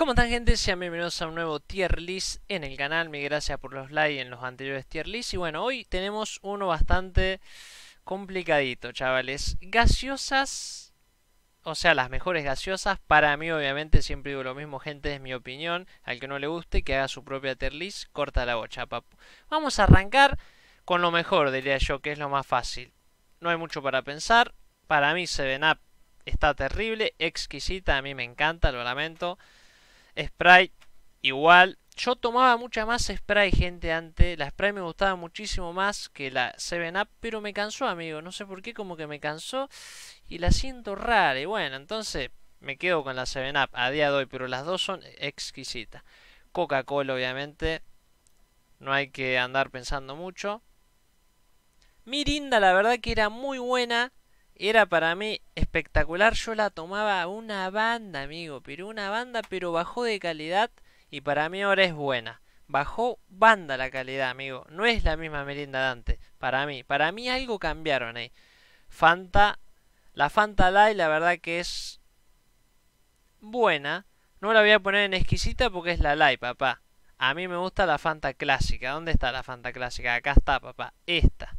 ¿Cómo están gente? Sean bienvenidos a un nuevo tier list en el canal. Mi gracias por los likes en los anteriores tier list. Y bueno, hoy tenemos uno bastante complicadito, chavales. Gaseosas, o sea, las mejores gaseosas. Para mí, obviamente, siempre digo lo mismo, gente, es mi opinión. Al que no le guste, que haga su propia tier list, corta la bocha, papu. Vamos a arrancar con lo mejor, diría yo, que es lo más fácil. No hay mucho para pensar. Para mí, Seven Up está terrible, exquisita, a mí me encanta, lo lamento. Sprite igual. Yo tomaba mucha más Sprite, gente, antes. La Sprite me gustaba muchísimo más que la 7-Up, pero me cansó, amigo. No sé por qué, como que me cansó y la siento rara. Y bueno, entonces me quedo con la 7-Up a día de hoy, pero las dos son exquisitas. Coca-Cola, obviamente. No hay que andar pensando mucho. Mirinda, la verdad que era muy buena era para mí espectacular. Yo la tomaba una banda, amigo, pero una banda, pero bajó de calidad y para mí ahora es buena. Bajó banda la calidad, amigo. No es la misma merienda Dante, para mí. Para mí algo cambiaron ahí. Fanta, la Fanta Light, la verdad que es buena. No la voy a poner en exquisita porque es la Light, papá. A mí me gusta la Fanta clásica. ¿Dónde está la Fanta clásica? Acá está, papá. Esta.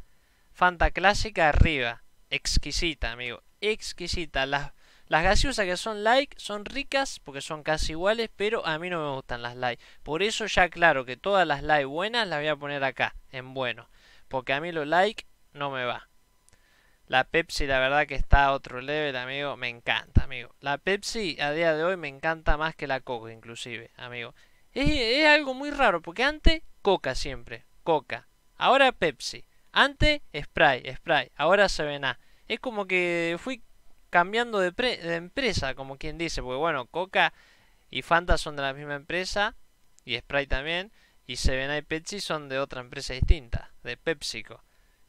Fanta clásica arriba exquisita, amigo. Exquisita. Las, las gaseosas que son like son ricas porque son casi iguales, pero a mí no me gustan las like Por eso ya claro que todas las like buenas las voy a poner acá, en bueno. Porque a mí lo like no me va. La Pepsi la verdad que está a otro level, amigo. Me encanta, amigo. La Pepsi a día de hoy me encanta más que la Coca, inclusive, amigo. es algo muy raro, porque antes Coca siempre, Coca. Ahora Pepsi. Antes spray spray ahora a Es como que fui cambiando de, de, empresa, como quien dice, porque bueno, Coca y Fanta son de la misma empresa, y spray también, y Sevena y Pepsi son de otra empresa distinta, de PepsiCo.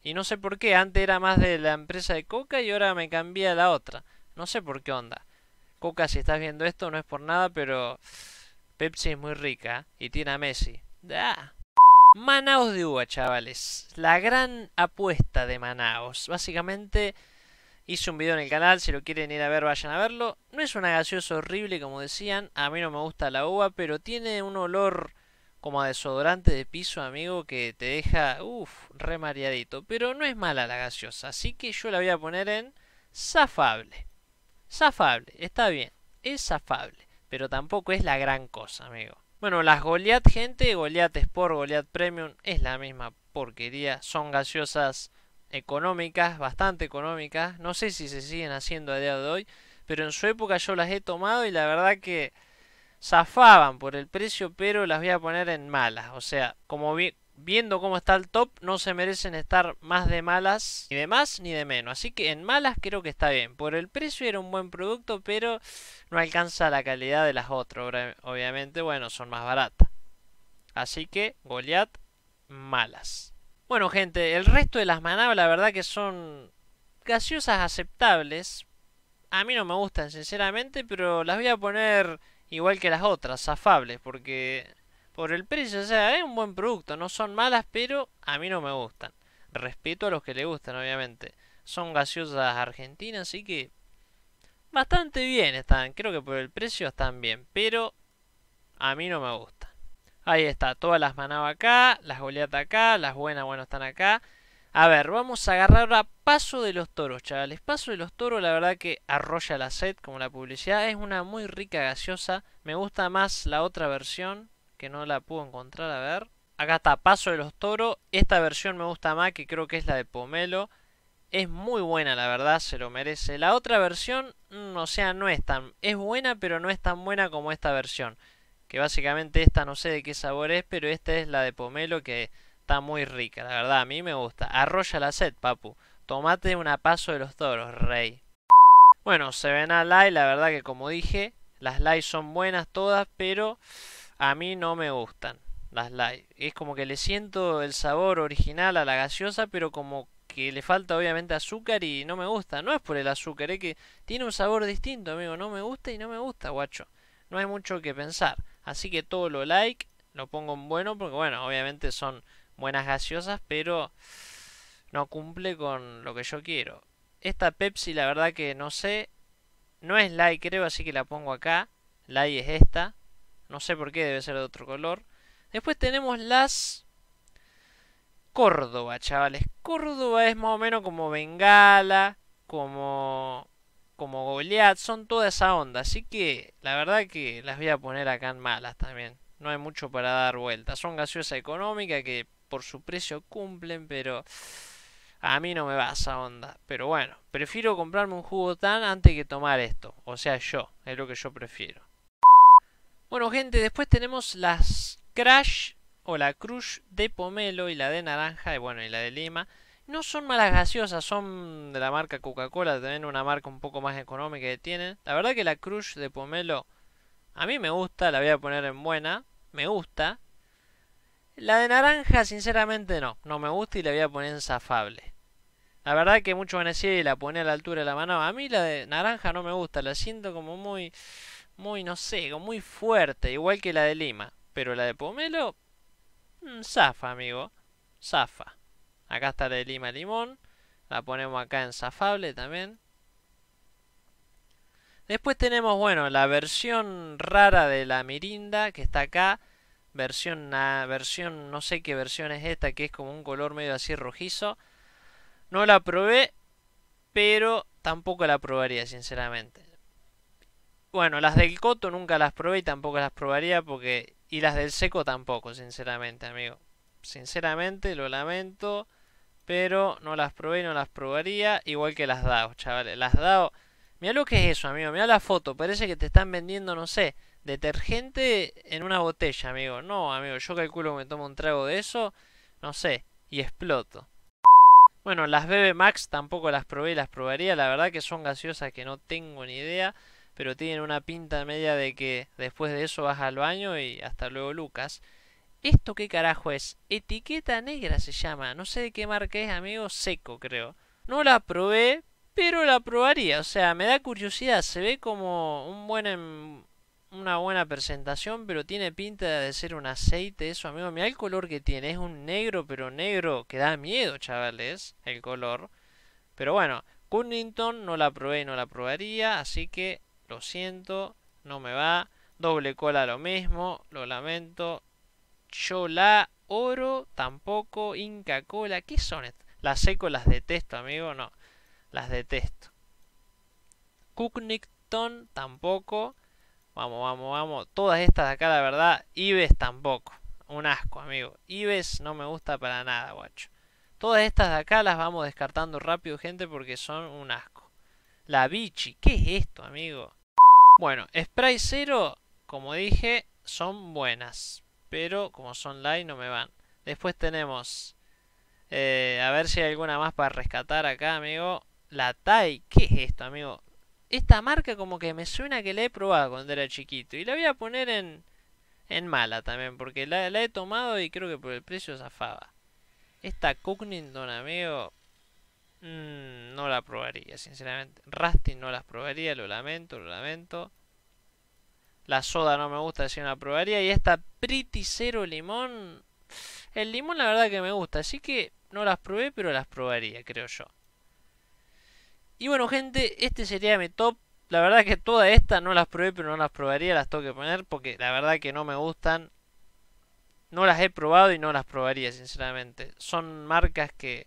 Y no sé por qué, antes era más de la empresa de Coca y ahora me cambié a la otra. No sé por qué onda. Coca, si estás viendo esto, no es por nada, pero Pepsi es muy rica y tiene a Messi. ¡Ah! Manaos de Uva, chavales. La gran apuesta de Manaos Básicamente hice un video en el canal, si lo quieren ir a ver, vayan a verlo. No es una gaseosa horrible, como decían. A mí no me gusta la uva, pero tiene un olor como a desodorante de piso, amigo, que te deja, uff, remariadito Pero no es mala la gaseosa, así que yo la voy a poner en zafable. Zafable, está bien, es zafable, pero tampoco es la gran cosa, amigo. Bueno, las Goliath, gente, Goliath Sport, Goliath Premium, es la misma porquería. Son gaseosas económicas, bastante económicas. No sé si se siguen haciendo a día de hoy, pero en su época yo las he tomado y la verdad que zafaban por el precio, pero las voy a poner en malas. O sea, como, vi, viendo cómo está el top, no se merecen estar más de malas, ni de más ni de menos. Así que en malas creo que está bien. Por el precio era un buen producto, pero no alcanza la calidad de las otras. Obviamente, bueno, son más baratas. Así que Goliath, malas. Bueno, gente, el resto de las manabas la verdad que son gaseosas aceptables. A mí no me gustan, sinceramente, pero las voy a poner igual que las otras, afables, porque por el precio. O sea, es un buen producto, no son malas, pero a mí no me gustan. Respeto a los que le gustan, obviamente. Son gaseosas argentinas, así que bastante bien están. Creo que por el precio están bien, pero a mí no me gustan. Ahí está, todas las manaba acá, las goleatas acá, las buenas, bueno, están acá. A ver, vamos a agarrar a Paso de los Toros, chavales. Paso de los Toros, la verdad que arrolla la sed, como la publicidad. Es una muy rica gaseosa. Me gusta más la otra versión, que no la pude encontrar, a ver. Acá está Paso de los Toros. Esta versión me gusta más, que creo que es la de Pomelo. Es muy buena, la verdad, se lo merece. La otra versión, no mm, o sea, no es tan... Es buena, pero no es tan buena como esta versión. Que básicamente esta no sé de qué sabor es, pero esta es la de Pomelo que está muy rica. La verdad, a mí me gusta. Arrolla la sed, papu. Tomate una Paso de los Toros, rey. Bueno, se ven a like, la verdad que como dije, las likes son buenas todas, pero a mí no me gustan las light. Es como que le siento el sabor original a la gaseosa, pero como que le falta obviamente azúcar y no me gusta. No es por el azúcar, es que tiene un sabor distinto, amigo. No me gusta y no me gusta, guacho. No hay mucho que pensar. Así que todo lo like, lo pongo en bueno, porque bueno, obviamente son buenas gaseosas, pero no cumple con lo que yo quiero. Esta Pepsi, la verdad que no sé. No es like creo, así que la pongo acá. like es esta. No sé por qué, debe ser de otro color. Después tenemos las... Córdoba, chavales. Córdoba es más o menos como Bengala, como... Como Goliath, son toda esa onda. Así que la verdad que las voy a poner acá en malas también. No hay mucho para dar vueltas. Son gaseosa económica que por su precio cumplen, pero... A mí no me va esa onda. Pero bueno, prefiero comprarme un jugo tan antes que tomar esto. O sea, yo, es lo que yo prefiero. Bueno, gente, después tenemos las Crash o la Crush de pomelo y la de naranja y bueno, y la de lima. No son malas gaseosas, son de la marca Coca-Cola, también una marca un poco más económica que tienen. La verdad que la Crush de pomelo a mí me gusta, la voy a poner en buena, me gusta. La de naranja, sinceramente, no. No me gusta y la voy a poner en zafable. La verdad que mucho van a y la pone a la altura de la mano. A mí la de naranja no me gusta. La siento como muy muy, no sé, muy fuerte, igual que la de Lima. Pero la de Pomelo, mm, zafa, amigo, zafa. Acá está la de Lima Limón, la ponemos acá en zafable también. Después tenemos, bueno, la versión rara de la Mirinda, que está acá. Versión, versión, no sé qué versión es esta, que es como un color medio así rojizo. No la probé, pero tampoco la probaría, sinceramente. Bueno, las del coto nunca las probé y tampoco las probaría porque... Y las del seco tampoco, sinceramente, amigo. Sinceramente, lo lamento. Pero no las probé y no las probaría. Igual que las DAO, chavales. Las DAO... Mira lo que es eso, amigo. Mira la foto. Parece que te están vendiendo, no sé, detergente en una botella, amigo. No, amigo. Yo calculo que me tomo un trago de eso, no sé, y exploto. Bueno, las BB Max tampoco las probé y las probaría. La verdad que son gaseosas que no tengo ni idea pero tienen una pinta media de que después de eso vas al baño y hasta luego Lucas. ¿Esto qué carajo es? Etiqueta negra se llama, no sé de qué marca es, amigo, seco creo. No la probé, pero la probaría, o sea, me da curiosidad, se ve como un buen em, una buena presentación, pero tiene pinta de ser un aceite eso, amigo. Mira el color que tiene, es un negro, pero negro que da miedo, chavales, el color. Pero bueno, Cunnington no la probé y no la probaría, así que lo siento, no me va. Doble cola lo mismo, lo lamento. Chola, oro, tampoco. Inca cola, ¿qué son estas? Las seco las detesto, amigo, no. Las detesto. Kuknicton tampoco. Vamos, vamos, vamos. Todas estas de acá, la verdad. Ives tampoco. Un asco, amigo. Ives no me gusta para nada, guacho. Todas estas de acá las vamos descartando rápido, gente, porque son un asco. La bichi. ¿Qué es esto, amigo? Bueno, spray 0, como dije, son buenas. Pero como son light no me van. Después tenemos... Eh, a ver si hay alguna más para rescatar acá, amigo. La TAI. ¿Qué es esto, amigo? Esta marca como que me suena que la he probado cuando era chiquito. Y la voy a poner en, en mala también. Porque la, he tomado y creo que por el precio zafaba. Esta Cookington, amigo... Mm, no la probaría, sinceramente. Rusty no las probaría, lo lamento, lo lamento. La soda no me gusta, así no la probaría. Y esta Pretty Limón. El limón la verdad que me gusta, así que no las probé, pero las probaría, creo yo. Y bueno, gente, este sería mi top. La verdad que todas estas no las probé, pero no las probaría, las tengo que poner porque la verdad que no me gustan. No las he probado y no las probaría, sinceramente. Son marcas que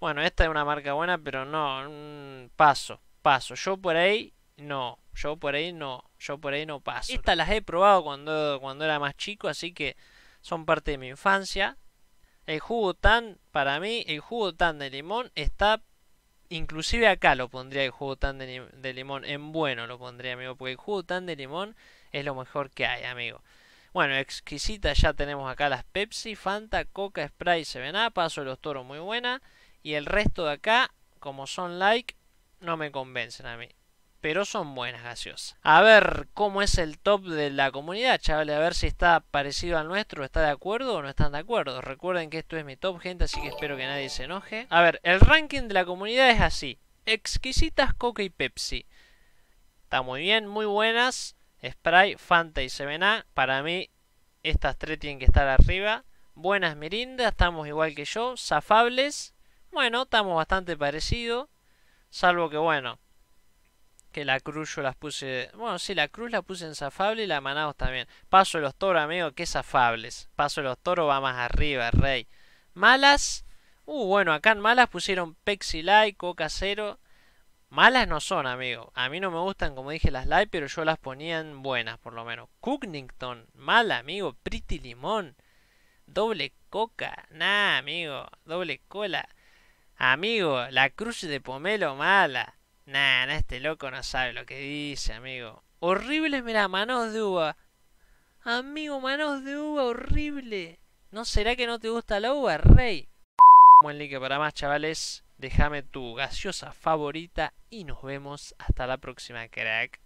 bueno, esta es una marca buena, pero no, mm, paso, paso. Yo por ahí no, yo por ahí no, yo por ahí no paso. Estas las he probado cuando, cuando era más chico, así que son parte de mi infancia. El jugo tan, para mí, el jugo tan de limón está, inclusive acá lo pondría el jugo tan de, limón, en bueno lo pondría, amigo, porque el jugo tan de limón es lo mejor que hay, amigo. Bueno, exquisita ya tenemos acá las Pepsi, Fanta, Coca, Sprite, Seven a Paso de los Toros muy buena. Y el resto de acá, como son like, no me convencen a mí. Pero son buenas gaseosas. A ver cómo es el top de la comunidad, chavales. A ver si está parecido al nuestro. ¿Está de acuerdo o no están de acuerdo? Recuerden que esto es mi top, gente. Así que espero que nadie se enoje. A ver, el ranking de la comunidad es así. Exquisitas Coca y Pepsi. Está muy bien, muy buenas. Sprite, Fanta y Semena. Para mí, estas tres tienen que estar arriba. Buenas Mirinda estamos igual que yo. Zafables, bueno, estamos bastante parecidos. Salvo que, bueno, que la cruz yo las puse... Bueno, sí, la cruz la puse en zafable y la Manados también. Paso de los toros, amigo, que zafables. Paso de los toros va más arriba, rey. Malas. Uh, bueno, acá en malas pusieron Pexi Light, Coca Cero. Malas no son, amigo. A mí no me gustan, como dije, las light, pero yo las ponía en buenas, por lo menos. Cookington, mala, amigo. Pretty Limón. Doble coca. Nah, amigo. Doble cola. Amigo, la cruz de pomelo mala. Nah, este loco no sabe lo que dice, amigo. Horrible, mira, manos de uva. Amigo, manos de uva, horrible. ¿No será que no te gusta la uva, rey? Buen link para más, chavales. Déjame tu gaseosa favorita y nos vemos hasta la próxima, crack.